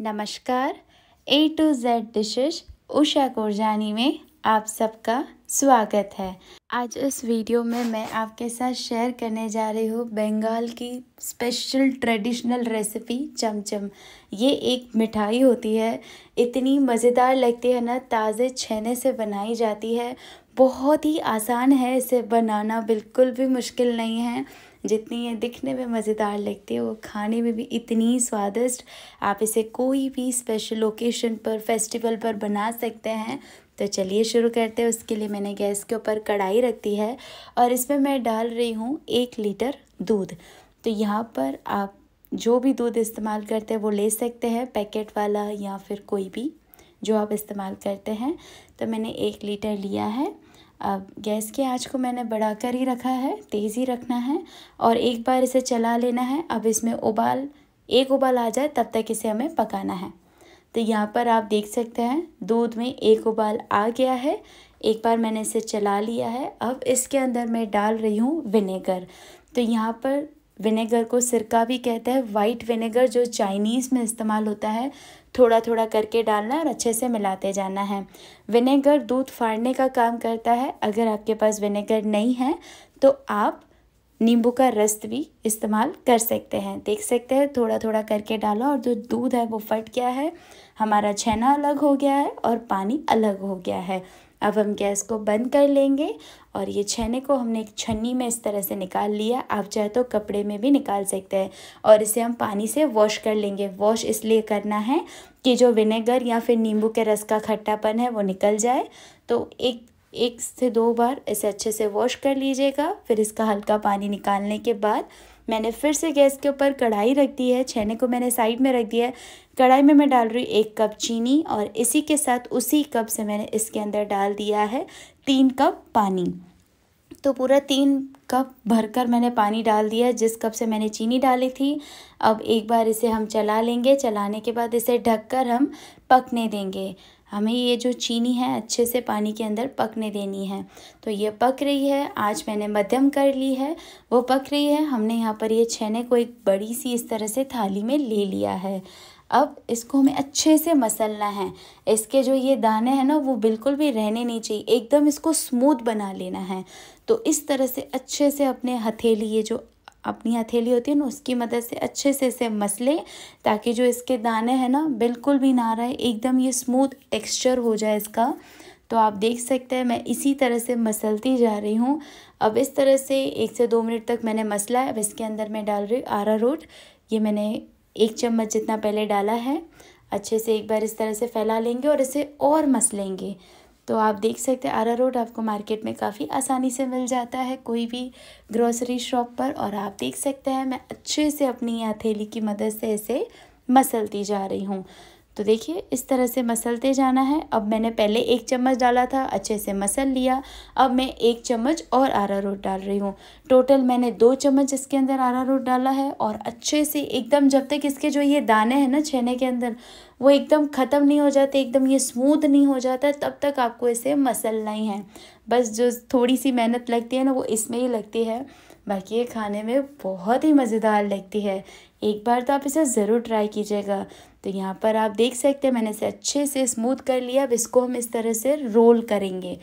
नमस्कार A to Z dishes Usha Korjani में आप सबका स्वागत है आज इस वीडियो में मैं आपके साथ शेयर करने जा रही हूँ बंगाल की स्पेशल ट्रेडिशनल रेसिपी चमचम ये एक मिठाई होती है इतनी मज़ेदार लगती है ना ताज़े छेने से बनाई जाती है बहुत ही आसान है इसे बनाना बिल्कुल भी मुश्किल नहीं है जितनी ये दिखने में मज़ेदार लगती है वो खाने में भी इतनी स्वादिष्ट आप इसे कोई भी स्पेशल लोकेशन पर फेस्टिवल पर बना सकते हैं तो चलिए शुरू करते हैं उसके लिए मैंने गैस के ऊपर कढ़ाई रखी है और इसमें मैं डाल रही हूँ एक लीटर दूध तो यहाँ पर आप जो भी दूध इस्तेमाल करते हैं वो ले सकते हैं पैकेट वाला या फिर कोई भी जो आप इस्तेमाल करते हैं तो मैंने एक लीटर लिया है अब गैस के आँच को मैंने बढ़ाकर ही रखा है तेज़ ही रखना है और एक बार इसे चला लेना है अब इसमें उबाल एक उबाल आ जाए तब तक इसे हमें पकाना है तो यहाँ पर आप देख सकते हैं दूध में एक उबाल आ गया है एक बार मैंने इसे चला लिया है अब इसके अंदर मैं डाल रही हूँ विनेगर तो यहाँ पर विनेगर को सिरका भी कहते हैं वाइट विनेगर जो चाइनीज़ में इस्तेमाल होता है थोड़ा थोड़ा करके डालना है और अच्छे से मिलाते जाना है विनेगर दूध फाड़ने का काम करता है अगर आपके पास विनेगर नहीं है तो आप नींबू का रस भी इस्तेमाल कर सकते हैं देख सकते हैं थोड़ा थोड़ा करके डाला और जो दूध है वो फट गया है हमारा छेना अलग हो गया है और पानी अलग हो गया है अब हम गैस को बंद कर लेंगे और ये छेने को हमने एक छन्नी में इस तरह से निकाल लिया आप चाहे तो कपड़े में भी निकाल सकते हैं और इसे हम पानी से वॉश कर लेंगे वॉश इसलिए करना है कि जो विनेगर या फिर नींबू के रस का खट्टापन है वो निकल जाए तो एक एक से दो बार इसे अच्छे से वॉश कर लीजिएगा फिर इसका हल्का पानी निकालने के बाद मैंने फिर से गैस के ऊपर कढ़ाई रख दी है छेने को मैंने साइड में रख दिया है कढ़ाई में मैं डाल रही हूँ एक कप चीनी और इसी के साथ उसी कप से मैंने इसके अंदर डाल दिया है तीन कप पानी तो पूरा तीन कप भरकर मैंने पानी डाल दिया जिस कप से मैंने चीनी डाली थी अब एक बार इसे हम चला लेंगे चलाने के बाद इसे ढककर हम पकने देंगे हमें ये जो चीनी है अच्छे से पानी के अंदर पकने देनी है तो ये पक रही है आज मैंने मध्यम कर ली है वो पक रही है हमने यहाँ पर ये छेने को एक बड़ी सी इस तरह से थाली में ले लिया है अब इसको हमें अच्छे से मसलना है इसके जो ये दाने हैं ना वो बिल्कुल भी रहने नहीं चाहिए एकदम इसको स्मूथ बना लेना है तो इस तरह से अच्छे से अपने हथेली ये जो अपनी हथेली होती है ना उसकी मदद से अच्छे से इसे मस लें ताकि जो इसके दाने हैं ना बिल्कुल भी ना रहे एकदम ये स्मूथ टेक्सचर हो जाए इसका तो आप देख सकते हैं मैं इसी तरह से मसलती जा रही हूँ अब इस तरह से एक से दो मिनट तक मैंने मसला है अब इसके अंदर मैं डाल रही हूँ आरा रोट ये मैंने एक चम्मच जितना पहले डाला है अच्छे से एक बार इस तरह से फैला लेंगे और इसे और मस लेंगे तो आप देख सकते हैं अरारोट आपको मार्केट में काफ़ी आसानी से मिल जाता है कोई भी ग्रोसरी शॉप पर और आप देख सकते हैं मैं अच्छे से अपनी हथेली की मदद से इसे मसलती जा रही हूँ तो देखिए इस तरह से मसलते जाना है अब मैंने पहले एक चम्मच डाला था अच्छे से मसल लिया अब मैं एक चम्मच और आरा रोट डाल रही हूँ टोटल मैंने दो चम्मच इसके अंदर आरा रोट डाला है और अच्छे से एकदम जब तक इसके जो ये दाने हैं ना छेने के अंदर वो एकदम ख़त्म नहीं हो जाते एकदम ये स्मूथ नहीं हो जाता तब तक आपको इसे मसल नहीं है बस जो थोड़ी सी मेहनत लगती है ना वो इसमें ही लगती है बाकी ये खाने में बहुत ही मज़ेदार लगती है एक बार तो आप इसे ज़रूर ट्राई कीजिएगा तो यहाँ पर आप देख सकते हैं मैंने इसे अच्छे से स्मूथ कर लिया अब इसको हम इस तरह से रोल करेंगे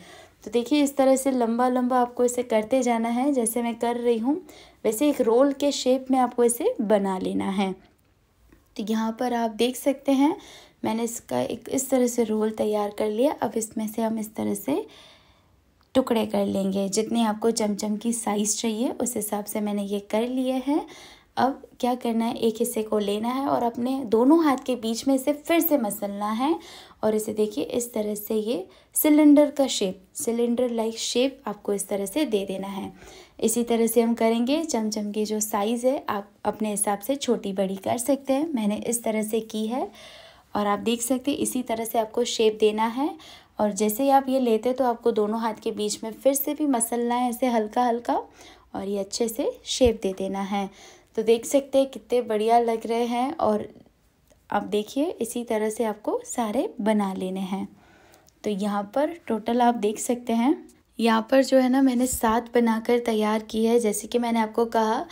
तो देखिए इस तरह से लंबा लंबा आपको इसे करते जाना है जैसे मैं कर रही हूँ वैसे एक रोल के शेप में आपको इसे बना लेना है तो यहाँ पर आप देख सकते हैं मैंने इसका एक इस तरह से रोल तैयार कर लिया अब इसमें से हम इस तरह से टुकड़े कर लेंगे जितने आपको चमचम की साइज़ चाहिए उस हिसाब से मैंने ये कर लिए हैं अब क्या करना है एक हिस्से को लेना है और अपने दोनों हाथ के बीच में इसे फिर से मसलना है और इसे देखिए इस तरह से ये सिलेंडर का शेप सिलेंडर लाइक शेप आपको इस तरह से दे देना है इसी तरह से हम करेंगे चमचम की जो साइज़ है आप अपने हिसाब से छोटी बड़ी कर सकते हैं मैंने इस तरह से की है और आप देख सकते हैं इसी तरह से आपको शेप देना है और जैसे ही आप ये लेते तो आपको दोनों हाथ के बीच में फिर से भी मसलना है ऐसे हल्का हल्का और ये अच्छे से शेप दे देना है तो देख सकते हैं कितने बढ़िया लग रहे हैं और आप देखिए इसी तरह से आपको सारे बना लेने हैं तो यहाँ पर टोटल आप देख सकते हैं यहाँ पर जो है ना मैंने सात बनाकर तैयार की है जैसे कि मैंने आपको कहा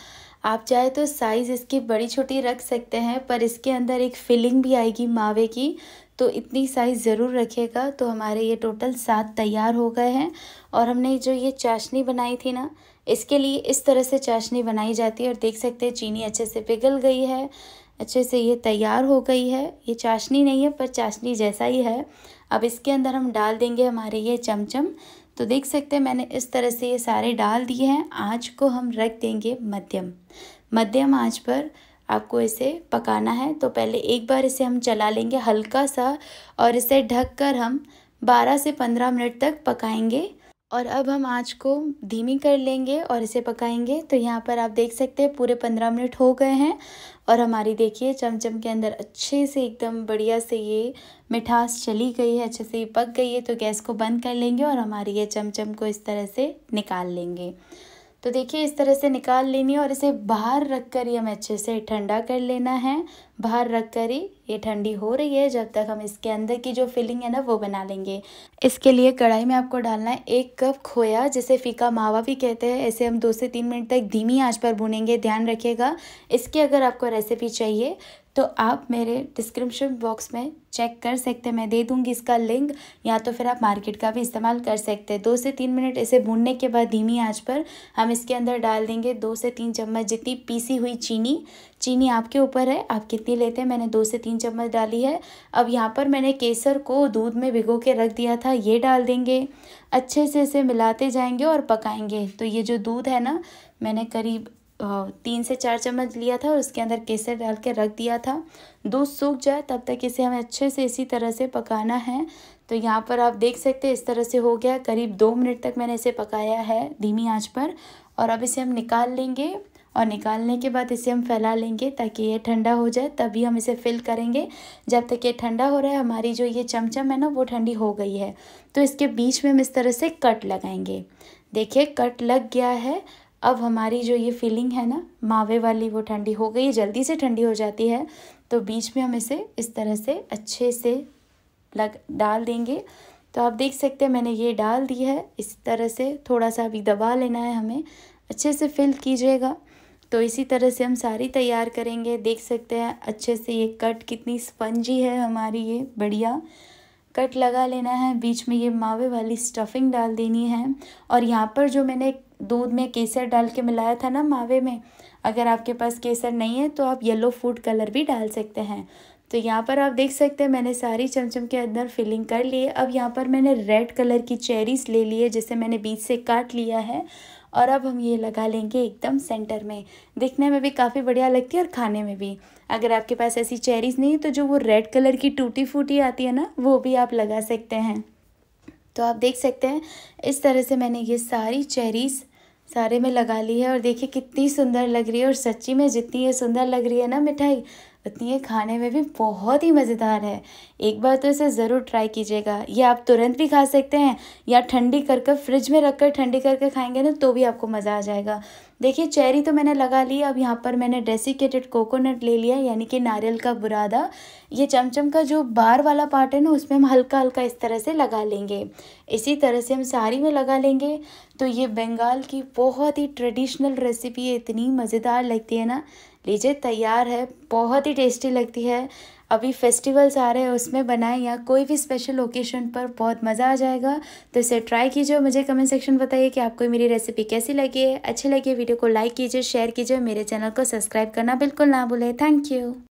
आप चाहे तो साइज़ इसकी बड़ी छोटी रख सकते हैं पर इसके अंदर एक फिलिंग भी आएगी मावे की तो इतनी साइज़ ज़रूर रखेगा तो हमारे ये टोटल सात तैयार हो गए हैं और हमने जो ये चाशनी बनाई थी ना इसके लिए इस तरह से चाशनी बनाई जाती है और देख सकते हैं चीनी अच्छे से पिघल गई है अच्छे से ये तैयार हो गई है ये चाशनी नहीं है पर चाशनी जैसा ही है अब इसके अंदर हम डाल देंगे हमारे ये चमचम तो देख सकते हैं मैंने इस तरह से ये सारे डाल दिए हैं आँच को हम रख देंगे मध्यम मध्यम आँच पर आपको इसे पकाना है तो पहले एक बार इसे हम चला लेंगे हल्का सा और इसे ढक कर हम 12 से 15 मिनट तक पकाएंगे और अब हम आँच को धीमी कर लेंगे और इसे पकाएंगे तो यहाँ पर आप देख सकते हैं पूरे पंद्रह मिनट हो गए हैं और हमारी देखिए चमचम के अंदर अच्छे से एकदम बढ़िया से ये मिठास चली गई है अच्छे से ये पक गई है तो गैस को बंद कर लेंगे और हमारी ये चमचम को इस तरह से निकाल लेंगे तो देखिए इस तरह से निकाल लेनी है और इसे बाहर रख कर ही हमें अच्छे से ठंडा कर लेना है बाहर रख कर ही ये ठंडी हो रही है जब तक हम इसके अंदर की जो फिलिंग है ना वो बना लेंगे इसके लिए कढ़ाई में आपको डालना है एक कप खोया जिसे फीका मावा भी कहते हैं ऐसे हम दो से तीन मिनट तक धीमी आंच पर भुनेंगे ध्यान रखिएगा इसकी अगर आपको रेसिपी चाहिए तो आप मेरे डिस्क्रिप्शन बॉक्स में चेक कर सकते हैं मैं दे दूंगी इसका लिंक या तो फिर आप मार्केट का भी इस्तेमाल कर सकते हैं दो से तीन मिनट इसे भूनने के बाद धीमी आंच पर हम इसके अंदर डाल देंगे दो से तीन चम्मच जितनी पीसी हुई चीनी चीनी आपके ऊपर है आप कितनी लेते हैं मैंने दो से तीन चम्मच डाली है अब यहाँ पर मैंने केसर को दूध में भिगो के रख दिया था ये डाल देंगे अच्छे से इसे मिलाते जाएंगे और पकाएंगे तो ये जो दूध है ना मैंने करीब तीन से चार चम्मच लिया था और उसके अंदर केसर डाल के रख दिया था दूध सूख जाए तब तक इसे हमें अच्छे से इसी तरह से पकाना है तो यहाँ पर आप देख सकते हैं इस तरह से हो गया करीब दो मिनट तक मैंने इसे पकाया है धीमी आँच पर और अब इसे हम निकाल लेंगे और निकालने के बाद इसे हम फैला लेंगे ताकि ये ठंडा हो जाए तभी हम इसे फिल करेंगे जब तक ये ठंडा हो रहा है हमारी जो ये चमचम है ना वो ठंडी हो गई है तो इसके बीच में हम इस तरह से कट लगाएंगे देखिए कट लग गया है अब हमारी जो ये फीलिंग है ना मावे वाली वो ठंडी हो गई है जल्दी से ठंडी हो जाती है तो बीच में हम इसे इस तरह से अच्छे से लग डाल देंगे तो आप देख सकते हैं मैंने ये डाल दी है इस तरह से थोड़ा सा अभी दबा लेना है हमें अच्छे से फिल कीजिएगा तो इसी तरह से हम सारी तैयार करेंगे देख सकते हैं अच्छे से ये कट कितनी स्पंजी है हमारी ये बढ़िया कट लगा लेना है बीच में ये मावे वाली स्टफिंग डाल देनी है और यहाँ पर जो मैंने दूध में केसर डाल के मिलाया था ना मावे में अगर आपके पास केसर नहीं है तो आप येलो फूड कलर भी डाल सकते हैं तो यहाँ पर आप देख सकते हैं मैंने सारी चमचम के अंदर फिलिंग कर ली है अब यहाँ पर मैंने रेड कलर की चेरीज़ ले ली है जिसे मैंने बीच से काट लिया है और अब हम ये लगा लेंगे एकदम सेंटर में दिखने में भी काफ़ी बढ़िया लगती है और खाने में भी अगर आपके पास ऐसी चेरीज़ नहीं तो जो वो रेड कलर की टूटी फूटी आती है ना वो भी आप लगा सकते हैं तो आप देख सकते हैं इस तरह से मैंने ये सारी चेरीज़ सारे में लगा ली है और देखिए कितनी सुंदर लग रही है और सच्ची में जितनी ये सुंदर लग रही है ना मिठाई उतनी ये खाने में भी बहुत ही मज़ेदार है एक बार तो इसे ज़रूर ट्राई कीजिएगा ये आप तुरंत भी खा सकते हैं या ठंडी कर कर फ्रिज में रख कर ठंडी करके खाएंगे ना तो भी आपको मज़ा आ जाएगा देखिए चेरी तो मैंने लगा ली अब यहाँ पर मैंने डेसिकेटेड कोकोनट ले लिया यानी कि नारियल का बुरादा ये चमचम का जो बार वाला पार्ट है ना उसमें हम हल्का हल्का इस तरह से लगा लेंगे इसी तरह से हम सारी में लगा लेंगे तो ये बंगाल की बहुत ही ट्रेडिशनल रेसिपी है इतनी मज़ेदार लगती है ना लीजिए तैयार है बहुत ही टेस्टी लगती है अभी फेस्टिवल्स आ रहे हैं उसमें बनाएं या कोई भी स्पेशल ओकेशन पर बहुत मज़ा आ जाएगा तो इसे ट्राई कीजिए मुझे कमेंट सेक्शन बताइए कि आपको मेरी रेसिपी कैसी लगी है अच्छी लगी है वीडियो को लाइक कीजिए शेयर कीजिए मेरे चैनल को सब्सक्राइब करना बिल्कुल ना भूलें थैंक यू